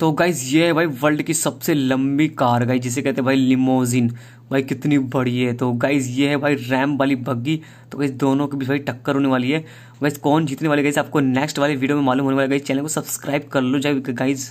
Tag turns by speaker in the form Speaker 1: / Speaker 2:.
Speaker 1: तो गाइज ये है भाई वर्ल्ड की सबसे लंबी कार गाई जिसे कहते हैं भाई लिमोजिन भाई कितनी बड़ी है तो गाइज ये है भाई रैम वाली बग्गी तो गाइज दोनों के बीच भाई टक्कर होने वाली है गाइज कौन जीतने वाले गाइज आपको नेक्स्ट वाले वीडियो में मालूम होने वाली गाइज चैनल को सब्सक्राइब कर लो जाए गाइज़